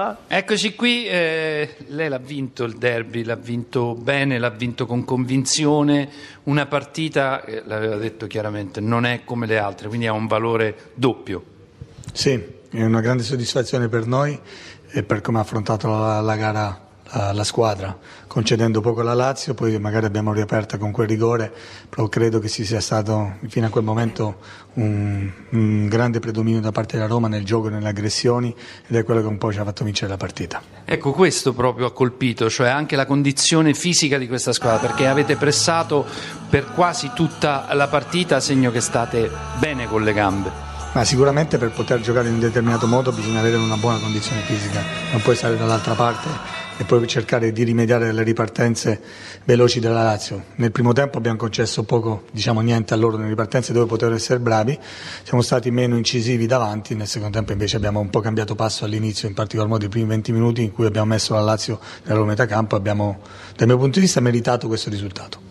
fa. Eccoci qui, eh, lei l'ha vinto il derby, l'ha vinto bene, l'ha vinto con convinzione, una partita, eh, l'aveva detto chiaramente, non è come le altre, quindi ha un valore doppio. Sì, è una grande soddisfazione per noi e per come ha affrontato la, la gara la squadra, concedendo poco alla Lazio, poi magari abbiamo riaperta con quel rigore, però credo che ci sia stato fino a quel momento un, un grande predominio da parte della Roma nel gioco e nelle aggressioni ed è quello che un po' ci ha fatto vincere la partita. Ecco, questo proprio ha colpito, cioè anche la condizione fisica di questa squadra, perché avete pressato per quasi tutta la partita, segno che state bene con le gambe ma sicuramente per poter giocare in un determinato modo bisogna avere una buona condizione fisica, non puoi stare dall'altra parte e poi cercare di rimediare alle ripartenze veloci della Lazio. Nel primo tempo abbiamo concesso poco, diciamo niente a loro nelle ripartenze dove potevano essere bravi, siamo stati meno incisivi davanti, nel secondo tempo invece abbiamo un po' cambiato passo all'inizio, in particolar modo i primi 20 minuti in cui abbiamo messo la Lazio nella loro metà campo, abbiamo dal mio punto di vista meritato questo risultato.